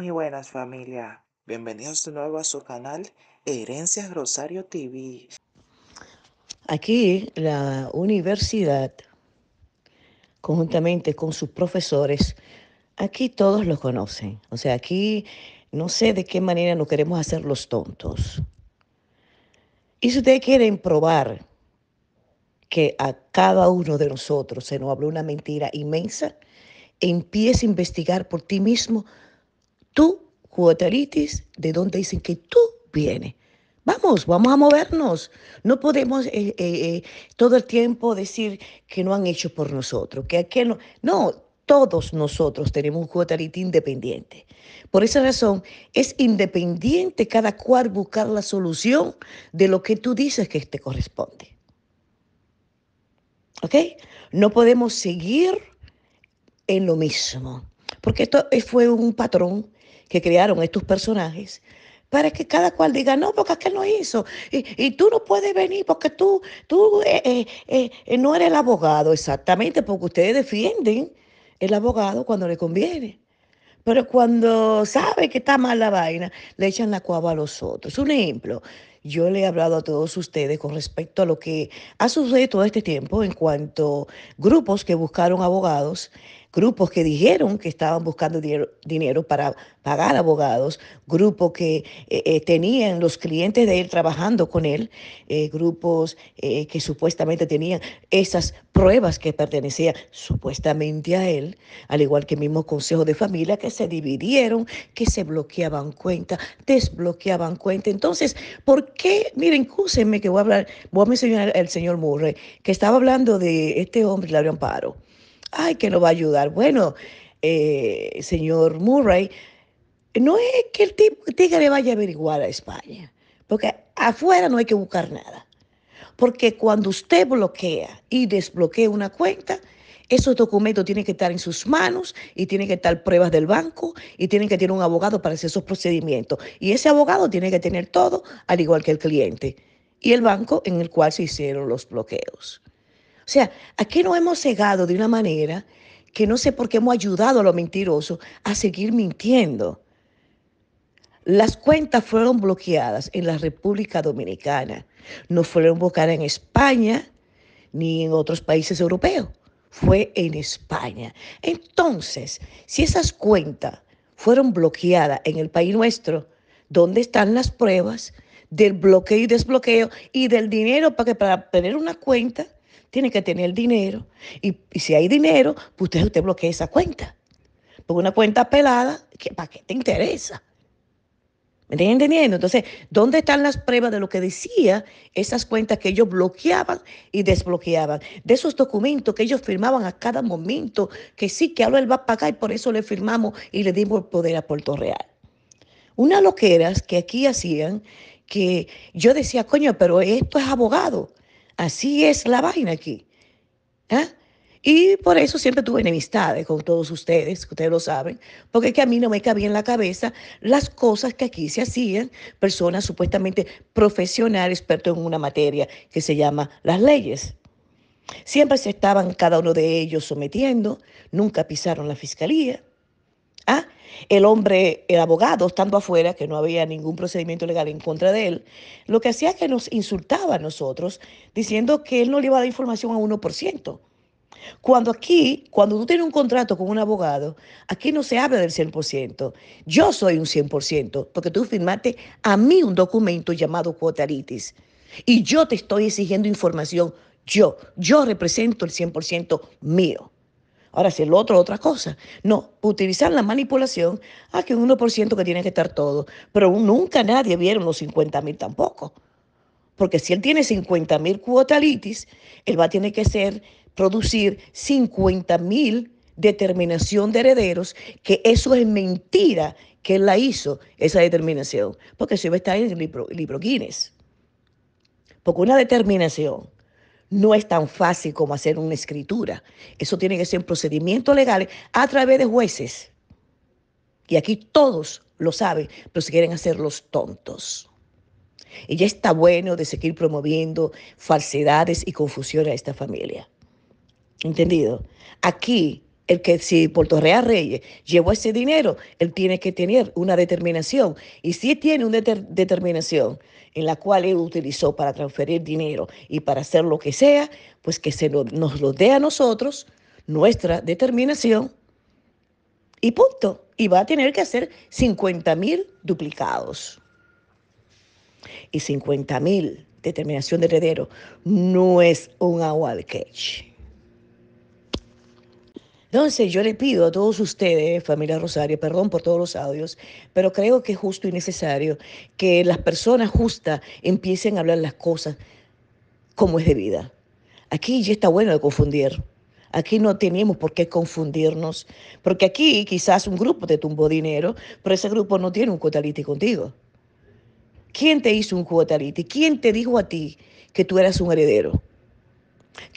Muy buenas familia, bienvenidos de nuevo a su canal Herencias Rosario TV. Aquí la universidad, conjuntamente con sus profesores, aquí todos los conocen. O sea, aquí no sé de qué manera nos queremos hacer los tontos. Y si ustedes quieren probar que a cada uno de nosotros se nos habló una mentira inmensa, empiece a investigar por ti mismo tu cuotaritis, de dónde dicen que tú vienes. Vamos, vamos a movernos. No podemos eh, eh, eh, todo el tiempo decir que no han hecho por nosotros, que no. No, todos nosotros tenemos un cuotaritis independiente. Por esa razón, es independiente cada cual buscar la solución de lo que tú dices que te corresponde. ¿Ok? No podemos seguir en lo mismo, porque esto fue un patrón que crearon estos personajes para que cada cual diga, no, porque aquel no hizo, y, tú no puedes venir porque tú, tú eh, eh, eh, no eres el abogado, exactamente, porque ustedes defienden el abogado cuando le conviene. Pero cuando sabe que está mal la vaina, le echan la cuava a los otros. Un ejemplo, yo le he hablado a todos ustedes con respecto a lo que ha sucedido todo este tiempo en cuanto grupos que buscaron abogados, grupos que dijeron que estaban buscando dinero, para pagar abogados, grupos que eh, eh, tenían los clientes de él trabajando con él, eh, grupos que supuestamente tenían esas pruebas que pertenecían supuestamente a él, al igual que el mismo consejo de familia, que se dividieron, que se bloqueaban cuenta, desbloqueaban cuenta. Entonces, ¿por ¿Por qué? Miren, cúsenme que voy a hablar, voy a mencionar al señor Murray, que estaba hablando de este hombre, Claudio Amparo. Ay, que nos va a ayudar. Bueno, eh, señor Murray, no es que el tipo le vaya a averiguar a España, porque afuera no hay que buscar nada. Porque cuando usted bloquea y desbloquea una cuenta, esos documentos tienen que estar en sus manos y tienen que estar pruebas del banco y tienen que tener un abogado para hacer esos procedimientos. Y ese abogado tiene que tener todo, al igual que el cliente y el banco en el cual se hicieron los bloqueos. O sea, aquí nos hemos cegado de una manera que no sé por qué hemos ayudado a los mentirosos a seguir mintiendo. Las cuentas fueron bloqueadas en la República Dominicana, no fueron bloqueadas en España ni en otros países europeos fue en España. Entonces, si esas cuentas fueron bloqueadas en el país nuestro, ¿dónde están las pruebas del bloqueo y desbloqueo y del dinero? Porque para tener una cuenta tiene que tener dinero. Y, si hay dinero, pues usted, usted bloquea esa cuenta. Porque una cuenta pelada, ¿para qué te interesa? ¿Me están entendiendo? Entonces, ¿dónde están las pruebas de lo que decía esas cuentas que ellos bloqueaban y desbloqueaban? De esos documentos que ellos firmaban a cada momento, que sí, que ahora él va a pagar y por eso le firmamos y le dimos el poder a Puerto Real. Una loqueras que aquí hacían, que yo decía, coño, pero esto es abogado. Así es la vaina aquí. ¿Eh? Y por eso siempre tuve enemistades con todos ustedes, que ustedes lo saben, porque es que a mí no me cabía en la cabeza las cosas que aquí se hacían personas supuestamente profesionales, expertos en una materia que se llama las leyes. Siempre se estaban cada uno de ellos sometiendo, nunca pisaron la fiscalía. ¿Ah? El hombre, el abogado, estando afuera, que no había ningún procedimiento legal en contra de él, lo que hacía es que nos insultaba a nosotros diciendo que él no le iba a dar información a 1%. Cuando aquí, cuando tú tienes un contrato con un abogado, aquí no se habla del 100%. Yo soy un 100%, porque tú firmaste a mí un documento llamado cuotalitis. Y yo te estoy exigiendo información. Yo, yo represento el 100% mío. Ahora, si el otro, otra cosa. No, utilizar la manipulación a que un 1% que tiene que estar todo. Pero nunca nadie vieron los 50 mil tampoco. Porque si él tiene 50 mil cuotalitis, él va a tener que ser producir 50 mil determinación de herederos, que eso es mentira que él la hizo, esa determinación, porque eso iba a estar en el libro, Guinness. Porque una determinación no es tan fácil como hacer una escritura. Eso tiene que ser un procedimiento legal a través de jueces. Y aquí todos lo saben, pero se quieren hacer los tontos. Y ya está bueno de seguir promoviendo falsedades y confusión a esta familia. ¿Entendido? Aquí, el que si Puerto Real Reyes llevó ese dinero, él tiene que tener una determinación. Y si tiene una determinación en la cual él utilizó para transferir dinero y para hacer lo que sea, pues que se nos lo dé a nosotros, nuestra determinación, y punto. Y va a tener que hacer 50 mil duplicados. Y 50 mil determinación de heredero no es un agua de queche entonces yo le pido a todos ustedes, familia Rosario, perdón por todos los audios, pero creo que es justo y necesario que las personas justas empiecen a hablar las cosas como es de vida. Aquí ya está bueno de confundir. Aquí no tenemos por qué confundirnos, porque aquí quizás un grupo te tumbó dinero, pero ese grupo no tiene un cuotalite contigo. ¿Quién te hizo un cuotalite? ¿Quién te dijo a ti que tú eras un heredero?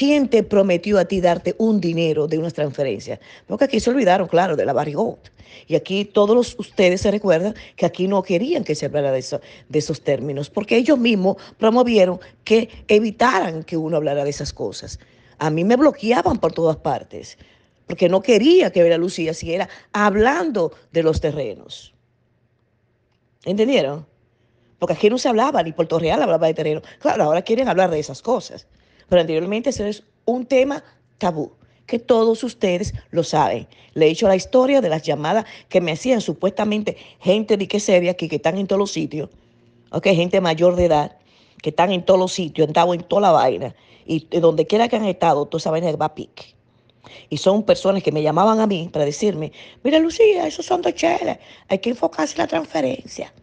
¿Quién te prometió a ti darte un dinero de unas transferencias? Porque aquí se olvidaron, claro, de la barrigot. Y aquí todos ustedes se recuerdan que aquí no querían que se hablara de, de esos términos, porque ellos mismos promovieron que evitaran que uno hablara de esas cosas. A mí me bloqueaban por todas partes, porque no quería que Vera Lucía siguiera hablando de los terrenos. ¿Entendieron? Porque aquí no se hablaba, ni Puerto Real hablaba de terreno. Claro, ahora quieren hablar de esas cosas. Pero anteriormente eso es un tema tabú que todos ustedes lo saben. Le he dicho la historia de las llamadas que me hacían supuestamente gente de que se aquí, que están en todos los sitios, gente mayor de edad, que están en todos los sitios, han en toda la vaina, y, donde quiera que han estado, toda esa vaina va a pique. Y son personas que me llamaban a mí para decirme, mira Lucía, esos son dos cheles, hay que enfocarse en la transferencia,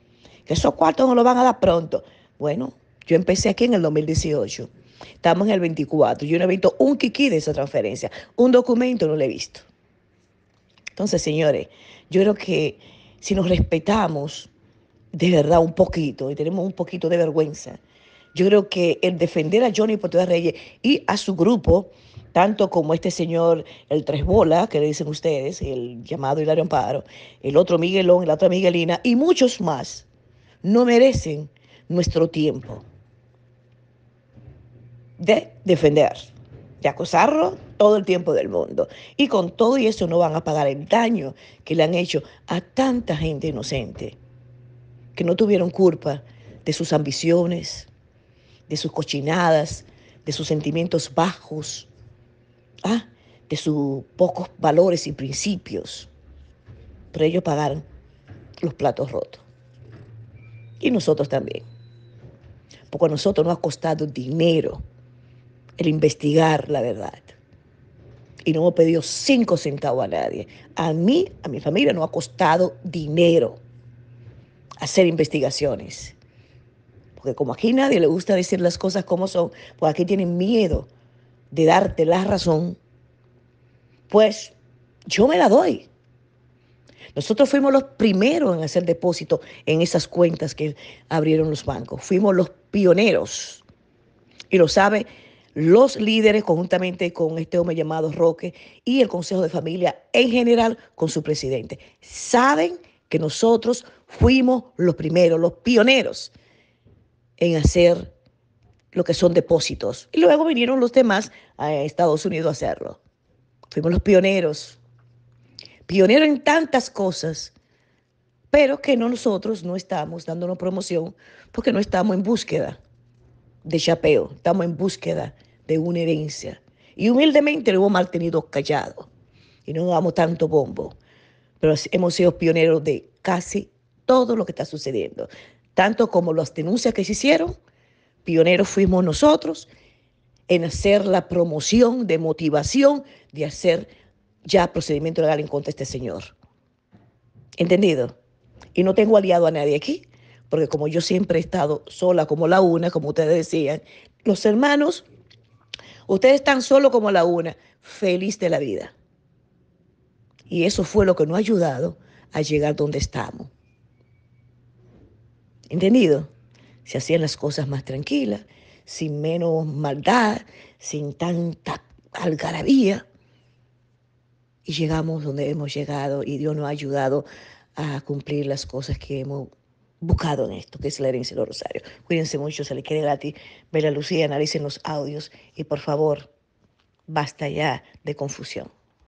que esos cuartos no lo van a dar pronto. Bueno, yo empecé aquí en el 2018. Estamos en el 24. Yo no he visto un kiki de esa transferencia. Un documento no lo he visto. Entonces, señores, yo creo que si nos respetamos de verdad un poquito y tenemos un poquito de vergüenza, yo creo que el defender a Johnny Portugal Reyes y a su grupo, tanto como este señor, el Tres Bolas, que le dicen ustedes, el llamado Hilario Amparo, el otro Miguelón, la otra Miguelina y muchos más, no merecen nuestro tiempo de defender de acosarlo todo el tiempo del mundo. Y con todo y eso no van a pagar el daño que le han hecho a tanta gente inocente, que no tuvieron culpa de sus ambiciones, de sus cochinadas, de sus sentimientos bajos, ¿ah? de sus pocos valores y principios. Pero ellos pagaron los platos rotos. Y nosotros también. Porque a nosotros nos ha costado dinero el investigar la verdad. Y no hemos pedido cinco centavos a nadie. A mí, a mi familia, no ha costado dinero hacer investigaciones. Porque como aquí nadie le gusta decir las cosas como son, pues aquí tienen miedo de darte la razón, pues yo me la doy. Nosotros fuimos los primeros en hacer depósito en esas cuentas que abrieron los bancos. Fuimos los pioneros. Y lo sabe los líderes conjuntamente con este hombre llamado Roque y el Consejo de Familia en general con su presidente. Saben que nosotros fuimos los primeros, los pioneros en hacer lo que son depósitos. Y luego vinieron los demás a Estados Unidos a hacerlo. Fuimos los pioneros, pioneros en tantas cosas, pero que no nosotros no estamos dándonos promoción porque no estamos en búsqueda de chapeo, estamos en búsqueda de una herencia. Y humildemente lo hemos mantenido callado y no damos tanto bombo. Pero hemos sido pioneros de casi todo lo que está sucediendo. Tanto como las denuncias que se hicieron, pioneros fuimos nosotros en hacer la promoción de motivación de hacer ya procedimiento legal en contra de este señor. ¿Entendido? Y no tengo aliado a nadie aquí, porque como yo siempre he estado sola como la una, como ustedes decían, los hermanos Ustedes tan solo como la una, feliz de la vida. Y eso fue lo que nos ha ayudado a llegar donde estamos. ¿Entendido? Se hacían las cosas más tranquilas, sin menos maldad, sin tanta algarabía. Y llegamos donde hemos llegado y Dios nos ha ayudado a cumplir las cosas que hemos buscado en esto, que es la herencia de los Rosarios. Cuídense mucho, se le quiere gratis. Bella Lucía, analicen los audios y por favor, basta ya de confusión.